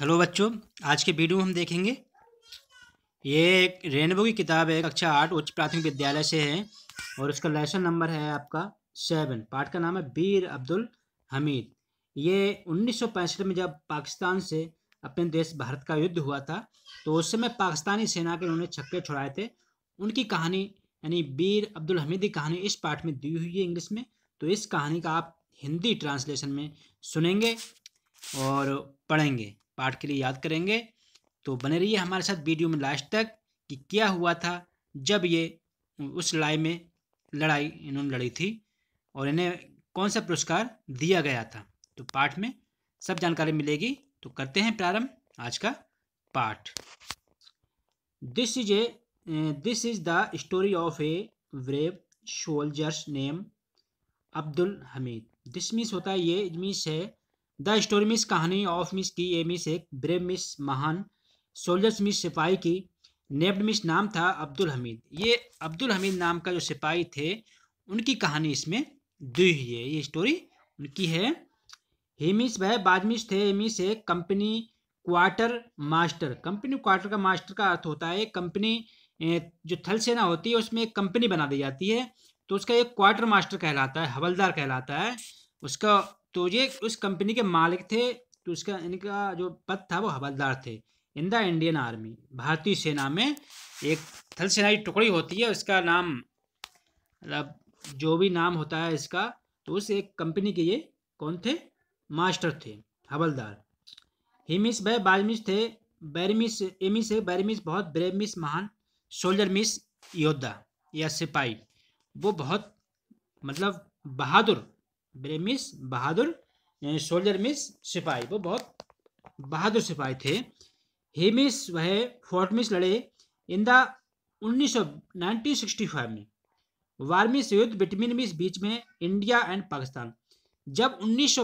hello बच्चों आज के वीडियो में हम देखेंगे ये एक रेनबो की किताब है कक्षा आठ उच्च प्राथमिक विद्यालय से है और उसका लेसन नंबर है आपका सेवन पाठ का नाम है बीर अब्दुल हमीद ये उन्नीस में जब पाकिस्तान से अपने देश भारत का युद्ध हुआ था तो उस समय पाकिस्तानी सेना के उन्होंने छक्के छुड़ाए थे उनकी कहानी यानी बीर अब्दुल हमीद की कहानी इस पाठ में दी हुई है इंग्लिश में तो इस कहानी का आप हिंदी ट्रांसलेशन में सुनेंगे और पढ़ेंगे पाठ के लिए याद करेंगे तो बने रहिए हमारे साथ वीडियो में लास्ट तक कि क्या हुआ था जब ये उस लड़ाई में लड़ाई इन्होंने लड़ी थी और इन्हें कौन सा पुरस्कार दिया गया था तो पाठ में सब जानकारी मिलेगी तो करते हैं प्रारंभ आज का पाठ this is a this is the story of a brave soldiers name Abdul Hamid this means होता है ये मीन्स है द स्टोरी मिस कहानी ऑफ मिस की ए मिस एक ब्रेव मिस महान सोल्जर्स मिस सिपाही की नेब्ड मिस नाम था अब्दुल हमीद ये अब्दुल हमीद नाम का जो सिपाही थे उनकी कहानी इसमें दी हुई है ये स्टोरी उनकी है ही मिस वह बाजमिस थे मिस एक company quartermaster company quarter का मास्टर का अर्थ होता है कंपनी जो थल सेना होती है उसमें एक कंपनी बना दी जाती है तो उसका एक क्वार्टर मास्टर कहलाता है हवलदार कहलाता है उसका तो ये उस कंपनी के मालिक थे तो उसका इनका जो पद था वो हवलदार थे इन द इंडियन आर्मी भारतीय सेना में एक थल सेना टुकड़ी होती है उसका नाम मतलब जो भी नाम होता है इसका तो उस एक कंपनी के ये कौन थे मास्टर थे हवलदार हिमिस भय बाजमिस थे बैरमिस एमिस है बैरमिस बहुत ब्रेमिस महान सोल्जर मिस योद्धा या सिपाही वो बहुत मतलब बहादुर ब्रेमिस बहादुर बहादुर सोल्जर मिस सिपाही वो बहुत बहादुर सिपाही थे हिमिस वह फोर्टमिस लड़े इन द उन्नीस सौ सिक्सटी फाइव में वार्मिस युद्ध बिटवीन मिस बीच में इंडिया एंड पाकिस्तान जब उन्नीस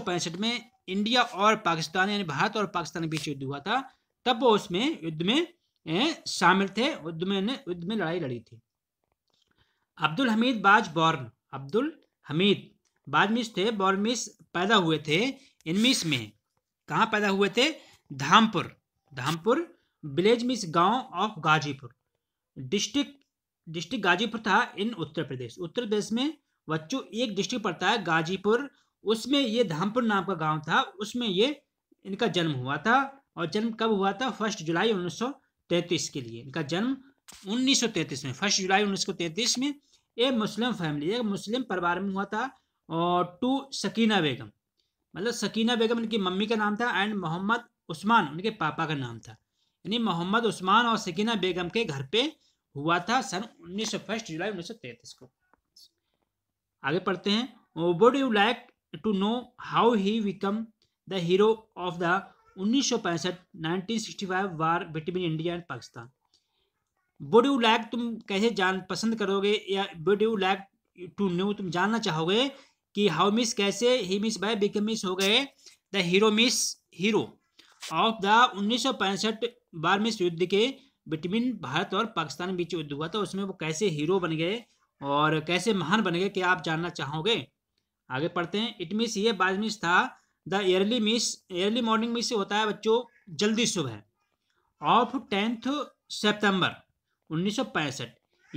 में इंडिया और पाकिस्तान यानी भारत और पाकिस्तान के बीच युद्ध हुआ था तब वो उसमें युद्ध में शामिल थे युद्ध में युद्ध में लड़ाई लड़ी थी अब्दुल हमीद बाज बॉर्न अब्दुल हमीद बाद बादमिश थे बॉर्मिश पैदा हुए थे इनमिश में कहाँ पैदा हुए थे धामपुर धामपुर विलेज मिस गांव of Ghazipur district district Ghazipur था इन उत्तर प्रदेश उत्तर प्रदेश में बच्चों एक डिस्ट्रिक्ट पड़ता है गाजीपुर उसमें ये धामपुर नाम का गांव था उसमें ये इनका जन्म हुआ था और जन्म कब हुआ था फर्स्ट जुलाई उन्नीस के लिए इनका जन्म उन्नीस में फर्स्ट जुलाई उन्नीस में ये मुस्लिम फैमिली है मुस्लिम परिवार में हुआ था टू सकीना बेगम मतलब सकीना बेगम इनकी मम्मी का नाम था एंड मोहम्मद उस्मान उनके पापा का नाम था यानी मोहम्मद उस्मान और सकीना बेगम के घर पे हुआ था सन उन्नीस सौ फर्स्ट जुलाई उन्नीस सौ तैतीस को आगे पढ़ते हैं would you like to know how he become the hero of the उन्नीस सौ पैंसठ nineteen sixty five war between India and Pakistan would you like तुम कैसे जान पसंद करोगे या would you like to know तुम जानना चाहोगे कि हाउ मिस कैसे he means by become means हो गए the hero means hero of the उन्नीस बार मिस युद्ध के बिटवीन भारत और पाकिस्तान बीच युद्ध हुआ था उसमें वो कैसे हीरो बन गए और कैसे महान बन गए क्या आप जानना चाहोगे आगे पढ़ते हैं इट मिस ये बाज मिस था the early means early morning means होता है बच्चों जल्दी सुबह ऑफ टेंथ सितंबर 1965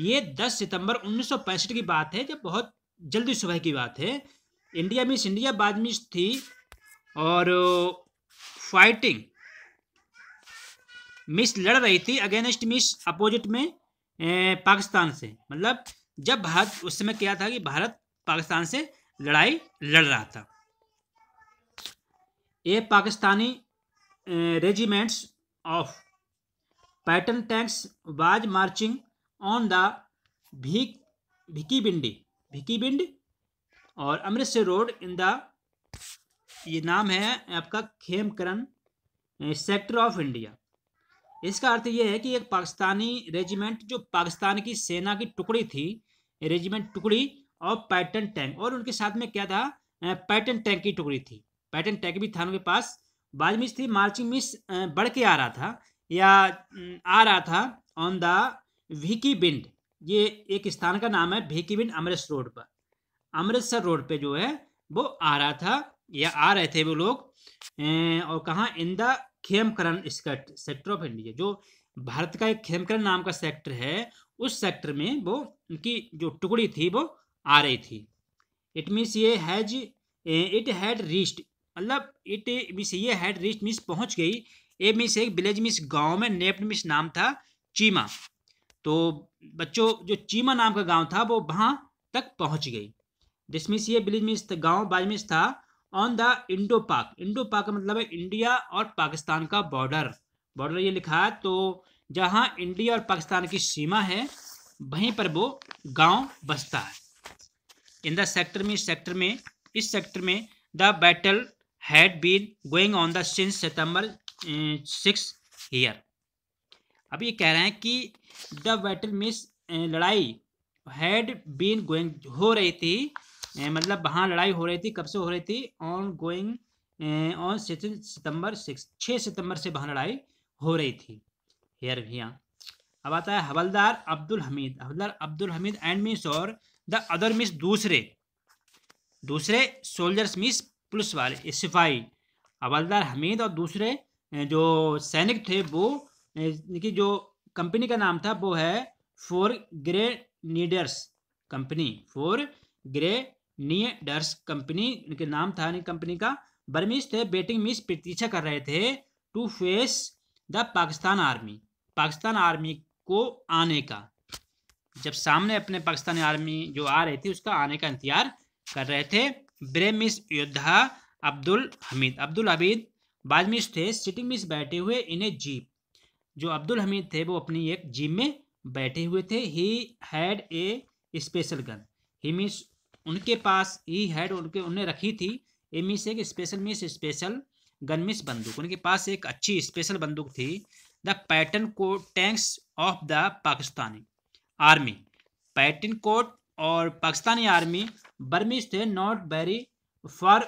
ये 10 सितंबर 1965 की बात है जब बहुत जल्दी सुबह की बात है इंडिया मिस इंडिया बाद मिस थी और फाइटिंग मिस लड़ रही थी अगेंस्ट मिस अपोजिट में ए, पाकिस्तान से मतलब जब भारत उस समय क्या था कि भारत पाकिस्तान से लड़ाई लड़ रहा था a Pakistani regiments of Patton tanks was marching on the भीक भिकी बिंडी बिंड और अमृतसर रोड इन द ये नाम है आपका खेमकरण सेक्टर ऑफ इंडिया इसका अर्थ यह है कि एक पाकिस्तानी रेजिमेंट जो पाकिस्तान की सेना की टुकड़ी थी रेजिमेंट टुकड़ी और पैटर्न टैंक और उनके साथ में क्या था पैटर्न टैंक की टुकड़ी थी पैटर्न टैंक भी था उनके पास बाद में थी मार्चिंग मिस बढ़ के आ रहा था या आ रहा था ऑन द विकी बिंड ये एक स्थान का नाम है भिकीबिन अमृतसर रोड पर अमृतसर रोड पे जो है वो आ रहा था या आ रहे थे वो लोग अं, और कहा in the Khemkaran sector of India जो भारत का एक खेमकरण नाम का सेक्टर है उस सेक्टर में वो उनकी जो टुकड़ी थी वो आ रही थी इट मीन्स ये हैज इट हैड रीच्ड मतलब इट मीन्स ये हैड रीच मीन्स पहुंच गई ए मीन्स एक विलेज मीन्स गांव में नेप्ट मीन्स नाम था चीमा तो बच्चों जो चीमा नाम का गांव था वो वहाँ तक पहुंच गई जिसमें ये विलेज में गाँव बाद में था on the Indo Pak Indo Pak का मतलब है इंडिया और पाकिस्तान का बॉर्डर बॉर्डर ये लिखा है तो जहाँ इंडिया और पाकिस्तान की सीमा है वहीं पर वो गांव बसता है इन द सेक्टर में सेक्टर में इस सेक्टर में the battle had been going on the since September six year अब ये कह रहे हैं कि द बैटल मिस लड़ाई हैड बीन गोइंग हो रही थी मतलब वहाँ लड़ाई हो रही थी कब से हो रही थी on going on September six छः सितंबर से वहाँ लड़ाई हो रही थी हेयर भैया अब आता है हवलदार अब्दुल हमीद हवलदार अब्दुल हमीद एंड मिस और द अदर मिस दूसरे दूसरे सोल्जर्स मिस पुलिस वाले सिपाही हवलदार हमीद और दूसरे जो सैनिक थे वो देखिए जो कंपनी का नाम था वो है four grenadiers company four grenadiers company उनके नाम था कंपनी का बर्मिश थे बैटिंग मिस प्रतीक्षा कर रहे थे to face the Pakistan army Pakistan army को आने का जब सामने अपने पाकिस्तानी आर्मी जो आ रही थी उसका आने का इंतजार कर रहे थे ब्रेमिस योद्धा अब्दुल हमीद अब्दुल हमीद बाजमिश थे सिटिंग मिस बैठे हुए इन्हें जीप जो अब्दुल हमीद थे वो अपनी एक जिम में बैठे हुए थे he had a special gun he means उनके पास ही हैड उनके उन्हें रखी थी ए मीस एक स्पेशल मीस स्पेशल गन मिस बंदूक उनके पास एक अच्छी स्पेशल बंदूक थी the Patton coat tanks of the Pakistani army Patton coat और पाकिस्तानी आर्मी बर्मिश थे not very far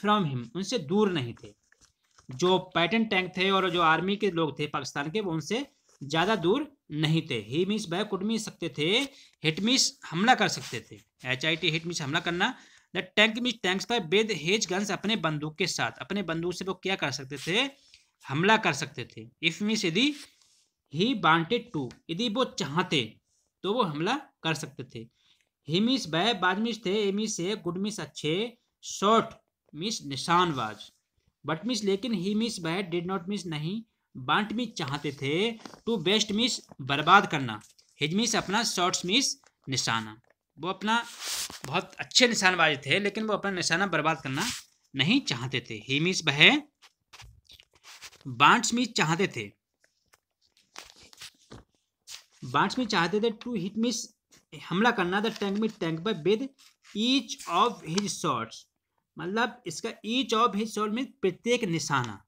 from him उनसे दूर नहीं थे जो पैटर्न टैंक थे और जो आर्मी के लोग थे पाकिस्तान के वो उनसे ज़्यादा दूर नहीं थे ही मिस वह कुड मिस सकते थे हिट हमला कर सकते थे एच आई टी हिट हमला करना द टैंक मिस टैंक्स पर बेद हेज गन्स अपने बंदूक के साथ अपने बंदूक से वो क्या कर सकते थे हमला कर सकते थे इफ मिस यदि ही वांटेड टू यदि वो चाहते तो वो हमला कर सकते थे ही मीस वह मिस थे ए मिस है गुड मिस अच्छे शॉर्ट मिस निशानबाज बट मिस लेकिन he means bat did not means नहीं बांट मिस चाहते थे टू बेस्ट मिस बर्बाद करना हिज मिस अपना शॉर्ट्स मिस निशाना वो अपना बहुत अच्छे निशानबाज थे लेकिन वो अपना निशाना बर्बाद करना नहीं चाहते थे ही मिस बह बांट्स मिस चाहते थे बांट्स मिस चाहते थे टू हिट मिस हमला करना द टैंक मिस टैंक पर with each of his shots मतलब इसका each of his shot mean प्रत्येक निशाना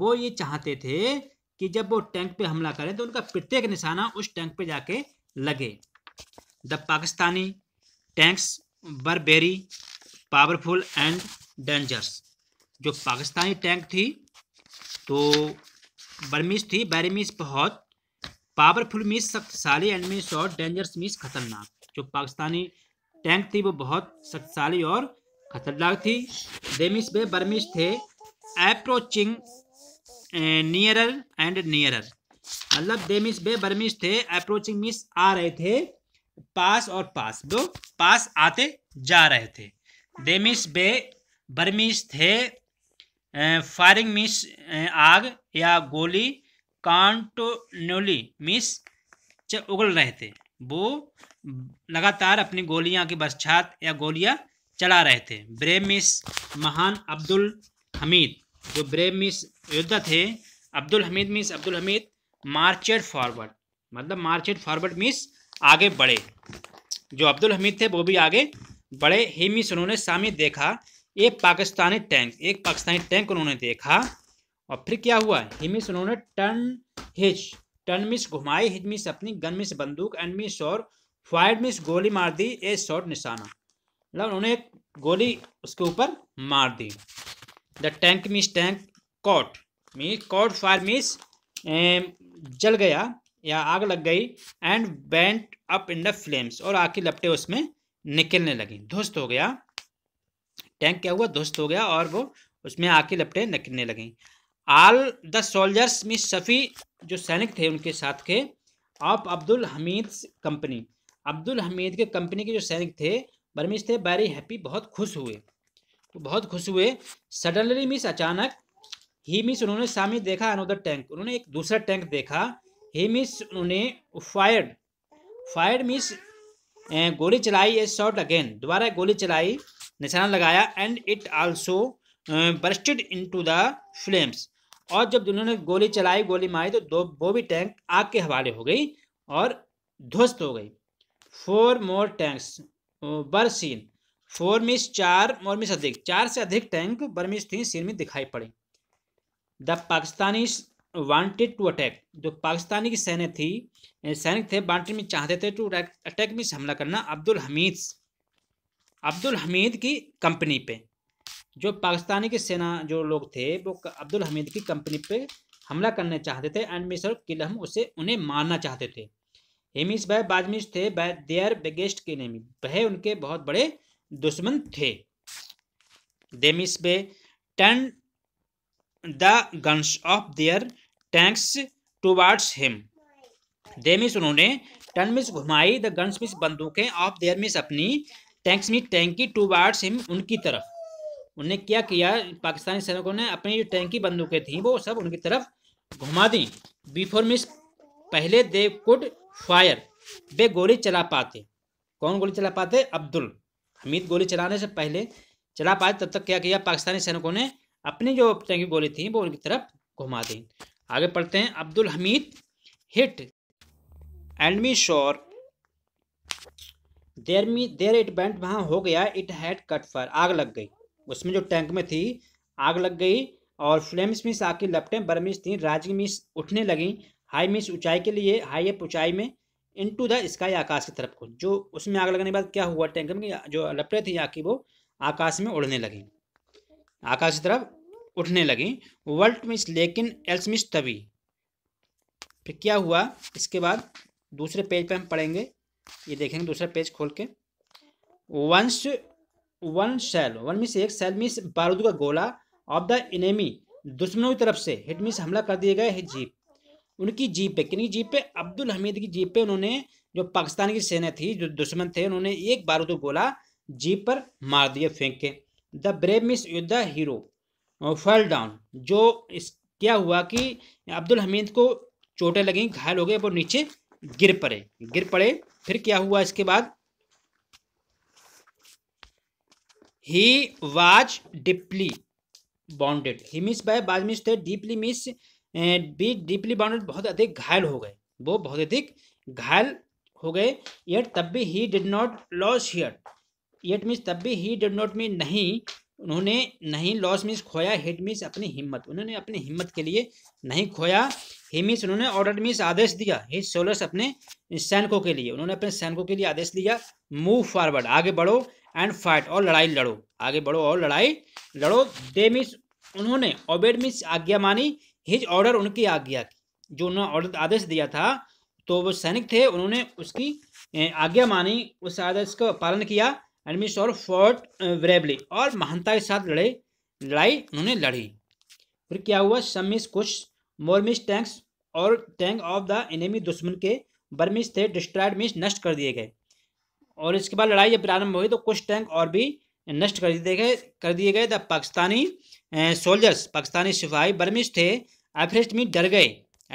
वो ये चाहते थे कि जब वो टैंक पे हमला करें तो उनका प्रत्येक निशाना उस टैंक पे जाके लगे the Pakistani tanks were very powerful and dangerous जो पाकिस्तानी टैंक थी तो बर्मिस थी बैरमिस बहुत पावरफुल मीस शक्तिशाली एंड मीस और डेंजरस मीस खतरनाक जो पाकिस्तानी टैंक थी वो बहुत शक्तिशाली और खतरनाक थी डेमिस बे बर्मिश थे अप्रोचिंग नियरर एंड नियरर मतलब डेमिस बे बर्मिश थे अप्रोचिंग मिस आ रहे थे पास और पास दो पास आते जा रहे थे डेमिस बे बर्मिश थे फायरिंग मिस आग या गोली कॉन्टोनोली मिस उगल रहे थे वो लगातार अपनी गोलियां की बरसात या गोलियां चला रहे थे ब्रेव मिस महान अब्दुल हमीद जो ब्रेव मिस योद्धा थे Abdul Hamid means Abdul Hamid marched forward मतलब मार्चेड फॉरवर्ड मिस आगे बढ़े जो अब्दुल हमीद थे वो भी आगे बढ़े ही मिस उन्होंने सामने देखा एक पाकिस्तानी टैंक एक पाकिस्तानी टैंक उन्होंने देखा और फिर क्या हुआ ही मिस उन्होंने टर्न हिच टर्न मिस घुमाई हिज मिस अपनी गन मिस बंदूक एंड मिस और फायर मिस गोली मार दी ए शॉर्ट निशाना मतलब उन्होंने एक गोली उसके ऊपर मार दी the tank means tank caught means caught fire means जल गया या आग लग गई and burned up in the flames और आग की लपटे उसमें निकलने लगी ध्वस्त हो गया टैंक क्या हुआ ध्वस्त हो गया और वो उसमें आग की लपटे निकलने लगी आल द सोल्जर्स मिस सफ़ी जो सैनिक थे उनके साथ के ऑफ अब्दुल हमीद कंपनी अब्दुल हमीद के कंपनी के जो सैनिक थे बर्मिश थे वेरी हैप्पी बहुत खुश हुए वो बहुत खुश हुए सडनली मिस अचानक ही मिस उन्होंने सामने देखा अनोदर टैंक उन्होंने एक दूसरा टैंक देखा ही मिस उन्होंने फायर्ड फायर्ड मिस गोली चलाई ए शॉट अगेन दोबारा गोली चलाई निशाना लगाया and it also bursted into the flames और जब उन्होंने गोली चलाई गोली मारी तो दो वो भी टैंक आग के हवाले हो गई और ध्वस्त हो गई four more tanks were seen four means चार और मिस अधिक चार से अधिक टैंक बर्मिस थी सीन में दिखाई पड़े the Pakistani wanted to attack जो पाकिस्तानी की सैन्य थी सैनिक थे बांटे में चाहते थे टू अटैक में हमला करना अब्दुल हमीद अब्दुल हमीद की कंपनी पे जो पाकिस्तानी की सेना जो लोग थे वो अब्दुल हमीद की कंपनी पे हमला करना चाहते थे एंड मिसर किलहम उसे उन्हें मारना चाहते थे हेमिस वह बाजमिस थे वह देयर बिगेस्ट के नेमी वह उनके बहुत बड़े दुश्मन थे देमिस बे turn the guns of their tanks towards him they means उन्होंने टर्न मिस घुमाई द गन्स मिस बंदूकें ऑफ देयर मिस अपनी टैंक्स मिस टैंकी टूवार्ड्स हिम उनकी तरफ उन्होंने क्या किया पाकिस्तानी सैनिकों ने अपनी जो टैंकी बंदूकें थी वो सब उनकी तरफ घुमा दी बिफोर मिस पहले दे कुड फायर वे गोली चला पाते कौन गोली चला पाते अब्दुल हमीद गोली चलाने से पहले चला पाते तब तक क्या किया पाकिस्तानी सैनिकों ने अपनी जो टैंकी गोली थी वो उनकी तरफ घुमा दी आगे पढ़ते हैं अब्दुल हमीद हिट एंडमी शोर देर मी देर इट बैंट वहाँ हो गया इट हैड कट फायर आग लग गई उसमें जो टैंक में थी आग लग गई और फ्लेम्स मिस आके लपटें बर्मिश थी राजगी मिस उठने लगी हाई मीन्स ऊंचाई के लिए हाई अप ऊंचाई में इन टू द स्काई आकाश की तरफ को जो उसमें आग लगने के बाद क्या हुआ टैंकर में जो लपटे थे आग की वो आकाश में उड़ने लगी आकाश की तरफ उठने लगी वर्ल्ट मिस लेकिन एल्स मिस तभी फिर क्या हुआ इसके बाद दूसरे पेज पर हम पढ़ेंगे ये देखेंगे दूसरा पेज खोल के once one shell one means एक सेल मिस बारूद का गोला ऑफ द इनेमी दुश्मनों की तरफ से हिट मिस हमला कर दिए गए जीप उनकी जीप पे किन जीप पे अब्दुल हमीद की जीप पे उन्होंने जो पाकिस्तान की सेना थी जो दुश्मन थे उन्होंने एक बारूद गोला तो जीप पर मार दिया फेंक के द ब्रेव मिस युद्ध हीरो फल डाउन जो इस क्या हुआ कि अब्दुल हमीद को चोटें लगी घायल हो गए वो नीचे गिर पड़े गिर पड़े फिर क्या हुआ इसके बाद he was deeply wounded he means by was means थे deeply means be deeply wounded बहुत अधिक घायल हो गए वो बहुत अधिक घायल हो गए येट तब भी he did not lose heart yet means तब भी ही डिड नॉट मीन नहीं उन्होंने नहीं लॉस मीन्स खोया हेट मीन्स अपनी हिम्मत उन्होंने अपनी हिम्मत के लिए नहीं खोया ही मीन्स उन्होंने ऑर्डर मीन्स आदेश दिया हे सोलर्स अपने सैनिकों के लिए उन्होंने अपने सैनिकों के लिए आदेश दिया मूव फॉरवर्ड आगे बढ़ो एंड फाइट और लड़ाई लड़ो आगे बढ़ो और लड़ाई लड़ो दे मीन्स उन्होंने ओबेड मीन्स आज्ञा मानी हिज ऑर्डर उनकी आज्ञा की जो उन्होंने ऑर्डर आदेश दिया था तो वो सैनिक थे उन्होंने उसकी आज्ञा मानी उस आदेश का पालन किया एडमिस uh, और फोर्ट ब्रेवली और महानता के साथ लड़े लड़ाई उन्होंने लड़ी फिर क्या हुआ समिस कुछ मोरमिस टैंक्स और टैंक ऑफ द एनिमी दुश्मन के बर्मिस थे डिस्ट्रॉयड मिस नष्ट कर दिए गए और इसके बाद लड़ाई जब प्रारंभ हुई तो कुछ टैंक और भी नष्ट कर दिए गए कर दिए गए द पाकिस्तानी सोल्जर्स पाकिस्तानी सिपाही बर्मिश थे एवरेस्ट मीन डर गए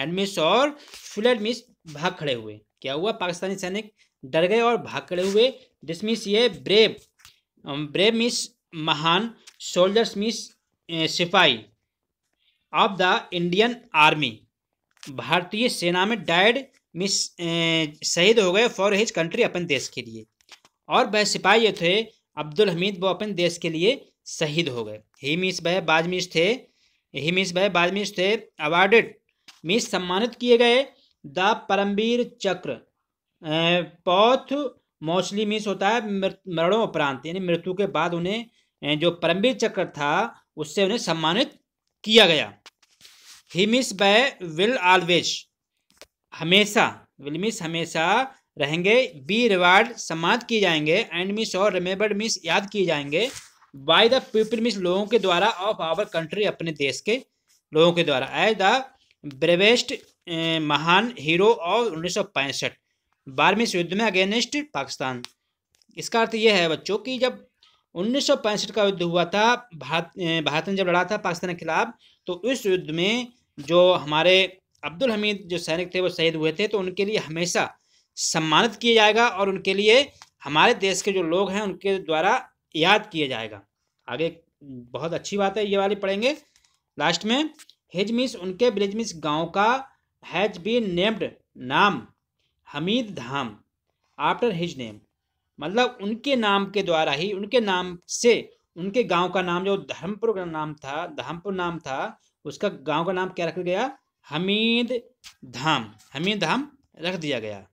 एडमिस और फ्लड मिस भाग खड़े हुए क्या हुआ पाकिस्तानी सैनिक डर गए और भाग खड़े हुए डिसमिस ये ब्रेव ब्रेव मिस महान सोल्जर्स मिस सिपाही ऑफ द इंडियन आर्मी भारतीय सेना में डायड मिस शहीद हो गए फॉर हिज कंट्री अपन देश के लिए और वह सिपाही थे अब्दुल हमीद वो अपन देश के लिए शहीद हो गए ही मिस वह बाज मिस थे यही मिस भाई बाद मीन्स थे अवार्डेड मिस सम्मानित किए गए द परमवीर चक्र पौथ मोस्टली मिस होता है मरणों उपरांत यानी मृत्यु के बाद उन्हें जो परमवीर चक्र था उससे उन्हें सम्मानित किया गया he means by will always हमेशा विल मिस हमेशा रहेंगे बी रिवार्ड सम्मानित किए जाएंगे एंड मिस और रिमेम्बर्ड मिस याद किए जाएंगे बाय द पीपल मीन लोगों के द्वारा ऑफ आवर कंट्री अपने देश के लोगों के द्वारा एज द ब्रेवेस्ट महान हीरो ऑफ उन्नीस सौ पैंसठ बारहवीं युद्ध में अगेंस्ट पाकिस्तान इसका अर्थ यह है बच्चों कि जब उन्नीस का युद्ध हुआ था भारत भारत ने जब लड़ा था पाकिस्तान के खिलाफ तो उस युद्ध में जो हमारे अब्दुल हमीद जो सैनिक थे वो शहीद हुए थे तो उनके लिए हमेशा सम्मानित किया जाएगा और उनके लिए हमारे देश के जो लोग हैं उनके द्वारा याद किया जाएगा आगे बहुत अच्छी बात है ये वाली पढ़ेंगे लास्ट में हेज मिस उनके ब्रिज मिस गाँव का हैज बी नेम्ड नाम Hamid Dham after his name मतलब उनके नाम के द्वारा ही उनके नाम से उनके गांव का नाम जो धर्मपुर का नाम था धर्मपुर नाम था उसका गांव का नाम क्या रखा गया हमीद धाम हमीद धाम रख दिया गया